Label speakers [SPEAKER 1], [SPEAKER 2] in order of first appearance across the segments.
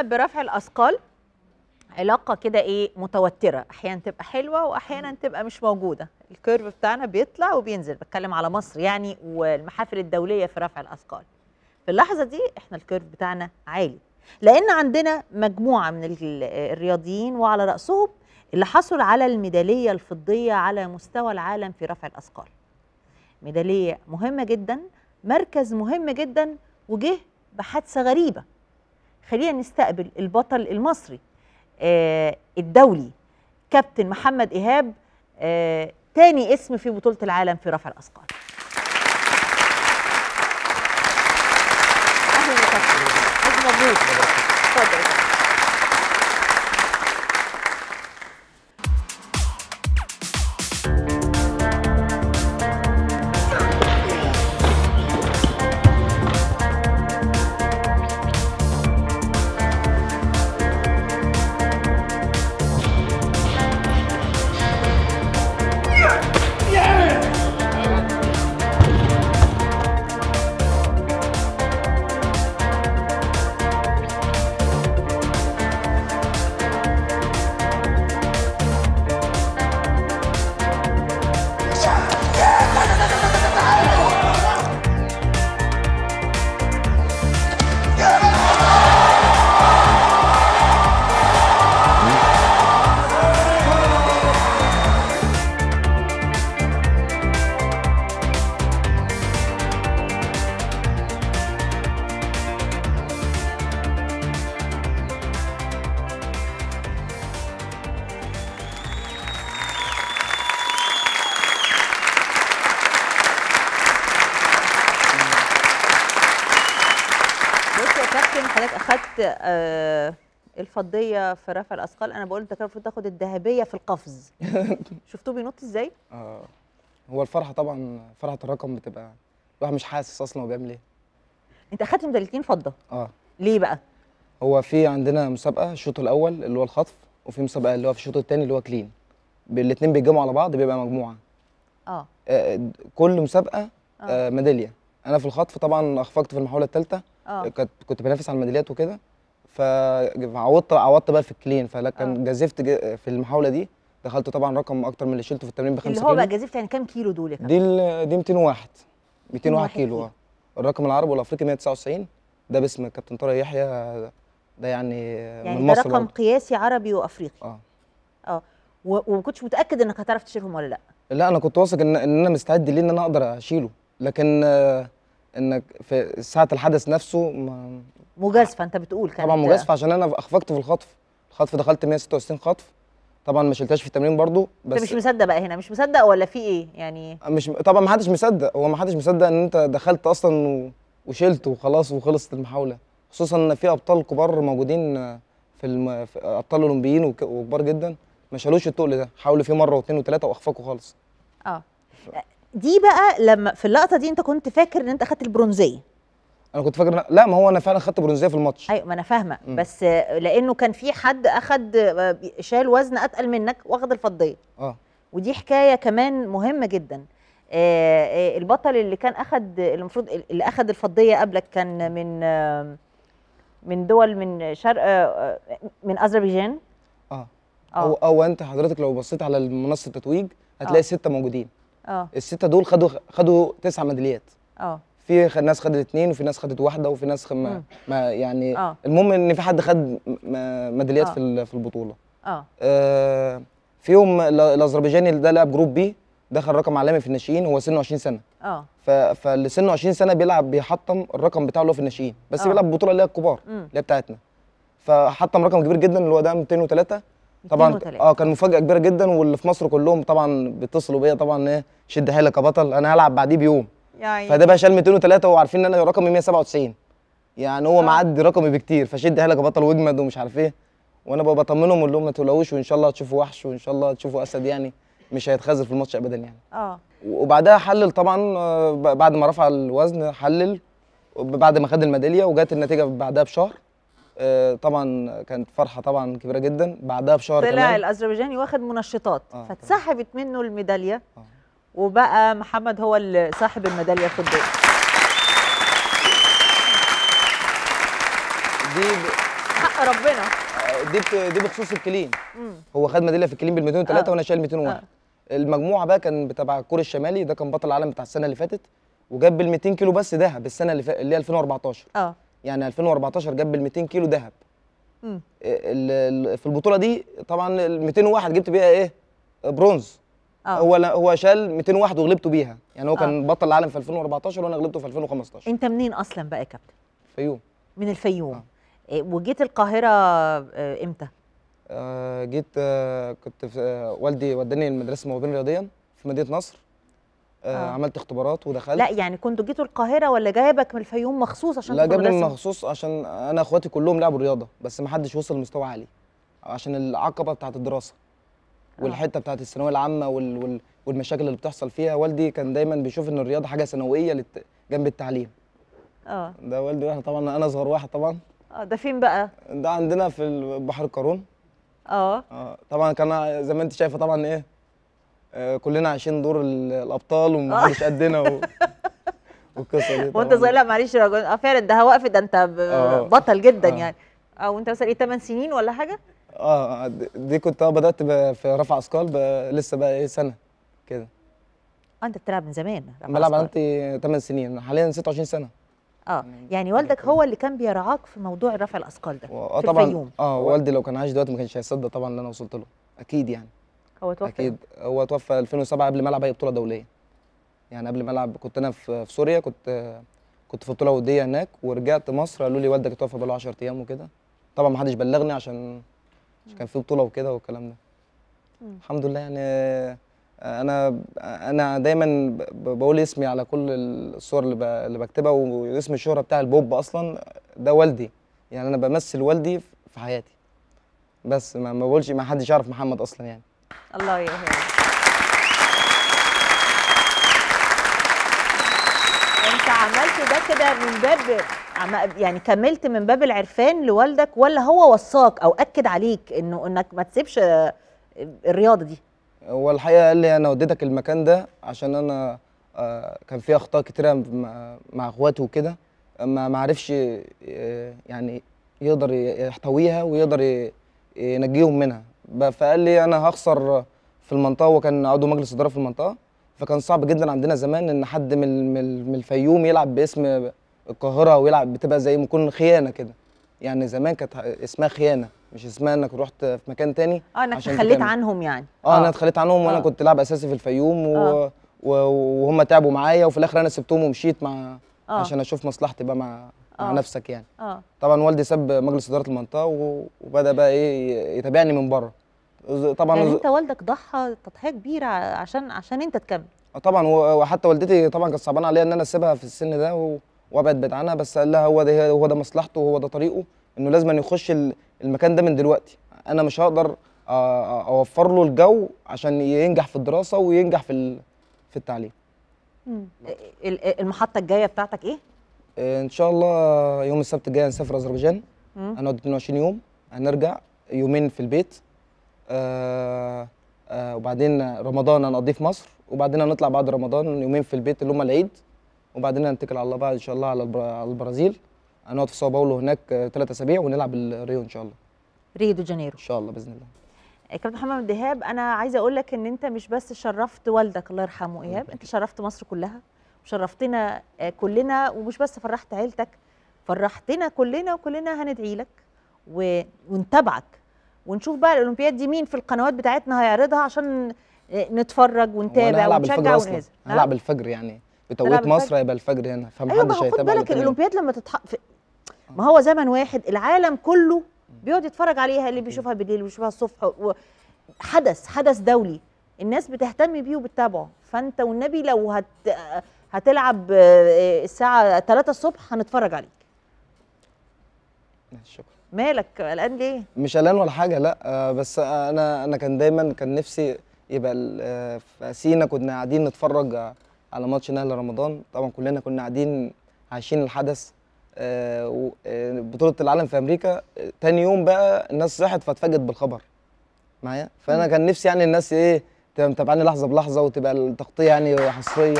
[SPEAKER 1] برفع الاثقال علاقه كده ايه متوتره احيانا تبقى حلوه واحيانا تبقى مش موجوده الكيرف بتاعنا بيطلع وبينزل بتكلم على مصر يعني والمحافل الدوليه في رفع الاثقال في اللحظه دي احنا الكيرف بتاعنا عالي لان عندنا مجموعه من الرياضيين وعلى راسهم اللي حصل على الميداليه الفضيه على مستوى العالم في رفع الاثقال ميداليه مهمه جدا مركز مهم جدا وجه بحادثه غريبه خلينا نستقبل البطل المصري آه الدولي كابتن محمد إيهاب آه تاني اسم في بطولة العالم في رفع الأثقال أهلا وسهلا الفضيه في رفع الاثقال انا بقول انت كان المفروض تاخد الذهبيه في القفز شفتوه بينط ازاي
[SPEAKER 2] اه هو الفرحه طبعا فرحه الرقم بتبقى الواحد مش حاسس اصلا هو بيعمل ايه انت اخدت ميداليتين فضه اه ليه بقى هو في عندنا مسابقه الشوط الاول اللي هو الخطف وفي مسابقه اللي هو في الشوط الثاني اللي هو كلين الاثنين بيتجمعوا على بعض بيبقى مجموعه اه, آه كل مسابقه آه. آه ميداليه انا في الخطف طبعا اخفقت في المحاوله الثالثه آه. كنت بنافس على الميداليات وكده فعوضت عوضت بقى في الكلين فكان آه. جزفت في المحاوله دي دخلت طبعا رقم اكتر من اللي شلته في التمرين ب 5 كيلو اللي هو بقى
[SPEAKER 1] جزفت يعني كام كيلو دول دي
[SPEAKER 2] دي 201 201 كيلو اه الرقم العربي والافريقي 199 ده باسم الكابتن طارق يحيى ده يعني, يعني من مصر ده رقم برضه.
[SPEAKER 1] قياسي عربي وافريقي اه اه وما كنتش متاكد انك هتعرف تشيلهم ولا لا
[SPEAKER 2] لا انا كنت واثق ان, إن انا مستعد ليه ان انا اقدر اشيله لكن آه انك في ساعه الحدث نفسه ما
[SPEAKER 1] مجازفه انت بتقول كانت طبعا مجازفه عشان
[SPEAKER 2] انا اخفقت في الخطف الخطف دخلت 166 خطف طبعا ما شلتهاش في التمرين برضو بس انت مش
[SPEAKER 1] مصدق بقى هنا مش مصدق ولا في ايه يعني مش
[SPEAKER 2] طبعا ما حدش مصدق هو ما حدش مصدق ان انت دخلت اصلا وشلت وخلاص وخلصت المحاوله خصوصا ان في ابطال كبار موجودين في, الم... في ابطال اولمبيين وكبار جدا ما شالوش التقل ده حاولوا فيه مره واثنين وثلاثه واخفقوا خالص
[SPEAKER 1] اه دي بقى لما في اللقطه دي انت كنت فاكر ان انت اخدت البرونزيه انا كنت فاكر لا ما هو انا فعلا خدت برونزيه في الماتش ايوه ما انا فاهمه بس لانه كان في حد اخد شال وزن اتقل منك واخد الفضيه اه ودي حكايه كمان مهمه جدا آه، آه، البطل اللي كان اخد المفروض اللي اخد الفضيه قبلك كان من من دول من شرق آه، من اذربيجان
[SPEAKER 2] اه او او انت حضرتك لو بصيت على منصه التتويج هتلاقي سته موجودين اه السته دول خدوا خدوا تسع ميداليات اه في ناس خدت اثنين وفي ناس خدت واحده وفي ناس خم... ما, ما يعني أوه. المهم ان في حد خد ميداليات اه. في في البطوله اه, آه فيهم الاذربيجاني ده لعب جروب بي دخل رقم عالمي في الناشئين هو سنه 20 سنه اه فاللي سنه 20 سنه بيلعب بيحطم الرقم بتاعه اللي هو في الناشئين بس أوه. بيلعب بطوله اللي هي الكبار اللي هي بتاعتنا فحطم رقم كبير جدا اللي هو ده 203
[SPEAKER 1] طبعا اه
[SPEAKER 2] كان مفاجاه كبيره جدا واللي في مصر كلهم طبعا بيتصلوا بيا طبعا ايه شد حيلك يا بطل انا هلعب بعديه بيوم يعني فده بقى شال 203 وعارفين ان انا رقمي 197 يعني هو آه. معدي رقمي بكتير فشد حيلك يا بطل واجمد ومش عارف ايه وانا بقى بطمنهم اقول لهم ما تقلقوش وان شاء الله هتشوفوا وحش وان شاء الله هتشوفوا اسد يعني مش هيتخاذل في الماتش ابدا يعني اه وبعدها حلل طبعا آه، بعد ما رفع الوزن حلل بعد ما خد الميداليه وجات النتيجه بعدها بشهر آه، طبعا كانت فرحه طبعا كبيره جدا بعدها بشهر طلع
[SPEAKER 1] الاذربيجاني واخد منشطات آه فاتسحبت منه الميداليه آه. وبقى محمد هو اللي صاحب الميداليه الدور دي ب... حق ربنا
[SPEAKER 2] آه، دي ب... دي بخصوص الكلين مم. هو خد ميداليه في الكلين بال 203 آه. وانا شايل 201 آه. المجموعه بقى كان بتاع الكور الشمالي ده كان بطل العالم بتاع السنه اللي فاتت وجاب بال 200 كيلو بس ذهب السنه اللي, ف... اللي هي 2014 اه يعني 2014 جاب بال 200 كيلو ذهب آه، في البطوله دي طبعا ال 201 جبت بيها ايه برونز أوه. هو هو شال 201 وغلبته بيها يعني هو أوه. كان بطل العالم في 2014 وانا غلبته في 2015
[SPEAKER 1] انت منين اصلا بقى
[SPEAKER 2] يا كابتن فيوم من الفيوم آه. إيه وجيت القاهره آه، امتى آه جيت آه كنت في آه والدي وداني المدرسه الموابين رياضيا في مدينه نصر آه،, آه. عملت اختبارات ودخلت لا يعني
[SPEAKER 1] كنتوا جيتوا القاهره ولا جايبك من الفيوم مخصوص عشان لا جايبني
[SPEAKER 2] مخصوص عشان انا اخواتي كلهم لعبوا رياضه بس ما حدش وصل لمستوى عالي عشان العقبه بتاعه الدراسه آه. والحته بتاعه الثانويه العامه وال... وال... والمشاكل اللي بتحصل فيها والدي كان دايما بيشوف ان الرياضه حاجه ثانويه لت... جنب التعليم اه ده والدي واحد طبعا انا اصغر واحد طبعا
[SPEAKER 1] اه ده فين بقى
[SPEAKER 2] ده عندنا في بحر قارون اه اه طبعا كان زي ما انت شايفه طبعا ايه آه، كلنا عايشين دور الابطال ومش آه. قدنا و... والقصه دي وانت صغير لا
[SPEAKER 1] معلش اه فعلا ده وقف ده انت آه. بطل جدا آه. يعني او انت مثلا ايه 8 سنين ولا حاجه؟
[SPEAKER 2] اه دي كنت اه بدات في رفع اثقال لسه بقى ايه سنه كده
[SPEAKER 1] اه انت بتلعب من زمان بلعب انت
[SPEAKER 2] 8 سنين حاليا 26 سنه
[SPEAKER 1] اه يعني, يعني والدك هو اللي كان بيرعاك في موضوع رفع الاثقال ده اه طبعا
[SPEAKER 2] اه والدي لو كان عايش دلوقتي ما كانش هيصدق طبعا اللي انا وصلت له اكيد يعني هو توفى اكيد هو توفى 2007 قبل ما العب اي بطوله دوليه يعني قبل ما العب كنت انا في سوريا كنت كنت في بطوله وديه هناك ورجعت مصر قالوا لي والدك اتوفى بقاله 10 ايام وكده طبعا ما حدش بلغني عشان عشان كان في بطوله وكده والكلام ده الحمد لله يعني انا انا دايما بقول اسمي على كل الصور اللي, اللي بكتبها واسم الشهره بتاع البوب اصلا ده والدي يعني انا بمثل والدي في حياتي بس ما بقولش ما حدش يعرف محمد اصلا يعني
[SPEAKER 1] الله يهنيك انت عملت ده كده من باب يعني كملت من باب العرفان لوالدك ولا هو وصاك او اكد عليك انه انك ما تسيبش
[SPEAKER 2] الرياضه دي هو الحقيقه قال لي انا وديتك المكان ده عشان انا آه، كان في اخطاء كتيره مع اخواتي وكده ما معرفش آه، يعني يقدر يحتويها ويقدر ينجيهم منها فقال لي انا هخسر في المنطقه وكان عضو مجلس اداره في المنطقه فكان صعب جدا عندنا زمان ان حد من من الفيوم يلعب باسم القاهره ويلعب بتبقى زي ما يكون خيانه كده يعني زمان كانت اسمها خيانه مش اسمها انك رحت في مكان تاني اه انك تخليت
[SPEAKER 1] عنهم يعني اه, آه.
[SPEAKER 2] انا اتخليت عنهم وانا آه. كنت لاعب اساسي في الفيوم و... آه. وهم تعبوا معايا وفي الاخر انا سبتهم ومشيت مع آه. عشان اشوف مصلحتي بقى مع آه. مع نفسك يعني آه. طبعا والدي ساب مجلس اداره المنطقه وبدا بقى ايه يتابعني من بره طبعا يعني انت
[SPEAKER 1] والدك ضحى تضحيه كبيره عشان عشان انت تكمل
[SPEAKER 2] آه، طبعا وحتى والدتي طبعا كانت صعبانه عليا ان انا اسيبها في السن ده وابعد بعيد عنها بس قال لها هو ده هو ده مصلحته وهو ده طريقه انه لازم أن يخش المكان ده من دلوقتي انا مش هقدر آه، آه، اوفر له الجو عشان ينجح في الدراسه وينجح في في التعليم
[SPEAKER 1] المحطه الجايه بتاعتك ايه
[SPEAKER 2] ان شاء الله يوم السبت الجاي هنسافر اذربيجان هنقعد 22 يوم هنرجع يومين في البيت آه، آه، وبعدين رمضان هنقضيه في مصر وبعدين هنطلع بعد رمضان يومين في البيت اللي هم العيد وبعدين هنتكل على الله بقى ان شاء الله على البرازيل هنقعد في ساو باولو هناك ثلاث اسابيع ونلعب الريو ان شاء الله ريو دي جانيرو ان شاء الله باذن الله
[SPEAKER 1] آه، كابتن محمد دهاب انا عايزه اقول لك ان انت مش بس شرفت والدك الله يرحمه ايهاب انت شرفت مصر كلها وشرفتنا كلنا ومش بس فرحت عيلتك فرحتنا كلنا وكلنا هندعي لك ونتابعك ونشوف بقى الاولمبياد دي مين في القنوات بتاعتنا هيعرضها عشان نتفرج ونتابع ونشجع ونهزم هنلعب
[SPEAKER 2] الفجر يعني بتوقيت مصر هيبقى الفجر هنا فمحدش أيوة هيتابع بالك الاولمبياد
[SPEAKER 1] لما تتحط في... ما هو زمن واحد العالم كله بيقعد يتفرج عليها اللي بيشوفها بالليل وبيشوفها الصبح و... حدث حدث دولي الناس بتهتم بيه وبتتابعه فانت والنبي لو هت... هتلعب آه، الساعه 3 الصبح هنتفرج عليك شكرا مالك قلقان ليه؟
[SPEAKER 2] مش قلقان ولا حاجه لا آه، بس آه، انا انا كان دايما كان نفسي يبقى آه، في سينا كنا قاعدين نتفرج على ماتش نهل رمضان طبعا كلنا كنا قاعدين عايشين الحدث بطوله العالم في امريكا تاني يوم بقى الناس صحت فاتفاجئت بالخبر معايا فانا كان نفسي يعني الناس ايه تبقى متابعاني لحظه بلحظه وتبقى التغطيه يعني حصريه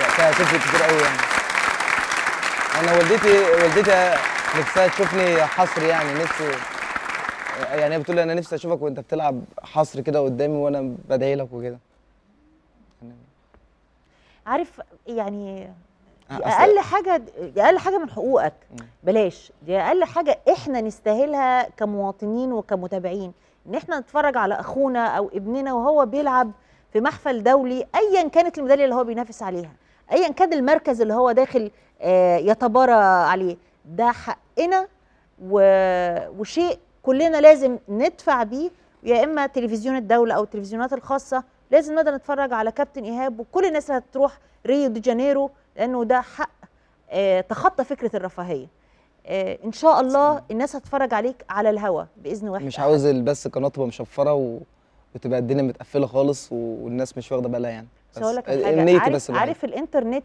[SPEAKER 2] وقتها كتير قوي يعني انا والدتي والدتي نفسها تشوفني حصري يعني نفسي يعني هي بتقول انا نفسي اشوفك وانت بتلعب حصر كده قدامي وانا بدعي لك وكده
[SPEAKER 1] عارف يعني آه، اقل حاجه دي اقل حاجه من حقوقك بلاش دي اقل حاجه احنا نستاهلها كمواطنين وكمتابعين ان احنا نتفرج على اخونا او ابننا وهو بيلعب في محفل دولي ايا كانت الميداليه اللي هو بينافس عليها ايا كان المركز اللي هو داخل آه، يتبارى عليه ده حقنا وشيء كلنا لازم ندفع بيه يا اما تلفزيون الدوله او التلفزيونات الخاصه لازم نقدر نتفرج على كابتن ايهاب وكل الناس هتروح ريو دي جانيرو لانه ده حق آه، تخطى فكره الرفاهيه آه، ان شاء الله الناس هتتفرج عليك على الهوا
[SPEAKER 2] باذن واحد مش عاوز بس قناه تبقى مشفره و... وتبقى الدنيا متقفله خالص والناس مش واخده بالها يعني بس هقول لك حاجه عارف, عارف
[SPEAKER 1] الانترنت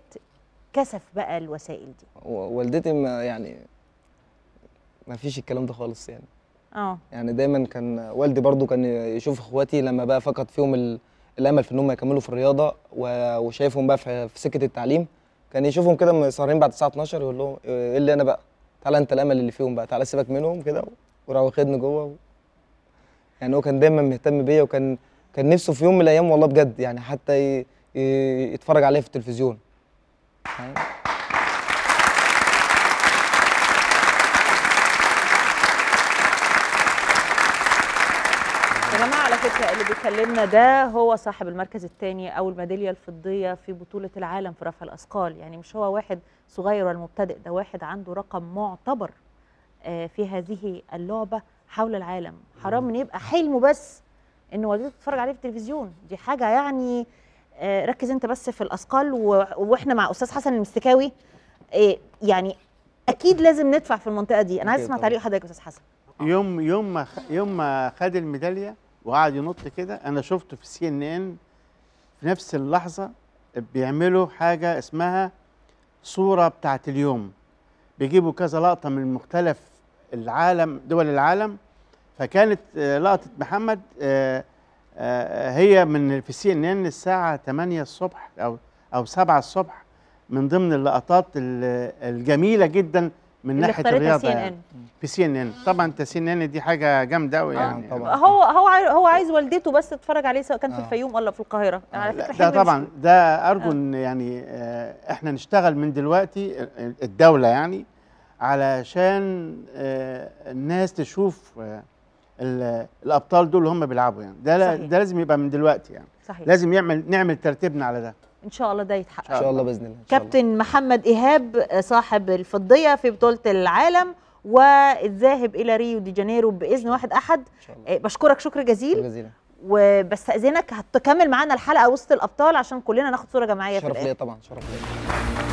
[SPEAKER 1] كسف بقى الوسائل دي
[SPEAKER 2] والدتي ما يعني ما فيش الكلام ده خالص يعني اه يعني دايما كان والدي برضو كان يشوف اخواتي لما بقى فقد فيهم الامل في ان هم يكملوا في الرياضه وشايفهم بقى في سكه التعليم كان يشوفهم كده مسهرين بعد الساعه 12 يقول لهم ايه اللي انا بقى تعالى انت الامل اللي فيهم بقى تعالى سيبك منهم كده وراح واخدني جوه و... يعني هو كان دايما مهتم بيا وكان كان نفسه في يوم من الايام والله بجد يعني حتى ي... ي... يتفرج عليا في التلفزيون يا
[SPEAKER 1] جماعه على فكره اللي بيكلمنا ده هو صاحب المركز الثاني او الميداليه الفضيه في بطوله العالم في رفع الاثقال يعني مش هو واحد صغير ولا مبتدئ ده واحد عنده رقم معتبر آه، في هذه اللعبه حول العالم حرام ان يبقى حلمه بس ان والدته تتفرج عليه في التلفزيون دي حاجه يعني آه، ركز انت بس في الاثقال واحنا مع استاذ حسن المستكاوي آه، يعني اكيد لازم ندفع في المنطقه دي انا عايز اسمع تعليق حضرتك يا استاذ حسن يوم يوم ما يوم ما خد الميداليه وقعد ينط كده انا شفته في سي ان ان في نفس اللحظه بيعملوا حاجه اسمها صوره بتاعه اليوم بيجيبوا كذا لقطه من مختلف العالم دول العالم فكانت آه، لقطه محمد آه، هي من في سي ان ان الساعه 8 الصبح او او 7 الصبح من ضمن اللقطات الجميله جدا من ناحيه الرياضه سي يعني. في سي ان ان طبعا انت سي ان ان دي حاجه جامده قوي آه، يعني طبعا. هو هو هو عايز والدته بس تتفرج عليه سواء كان في آه. الفيوم ولا في القاهره يعني على فكره ده طبعا ده ارجو ان يعني احنا نشتغل من دلوقتي الدوله يعني علشان الناس تشوف الابطال دول هم بيلعبوا يعني ده صحيح. ده لازم يبقى من دلوقتي يعني صحيح. لازم يعمل نعمل ترتيبنا على ده ان شاء الله ده يتحقق ان شاء الله باذن الله كابتن محمد ايهاب صاحب الفضيه في بطوله العالم والذاهب الى ريو دي جانيرو باذن واحد احد إيه، بشكرك شكر جزيل جزيلا وبستاذنك هتكمل معانا الحلقه وسط الابطال عشان كلنا ناخد صوره جماعيه شرف ليا طبعا
[SPEAKER 2] شرف ليا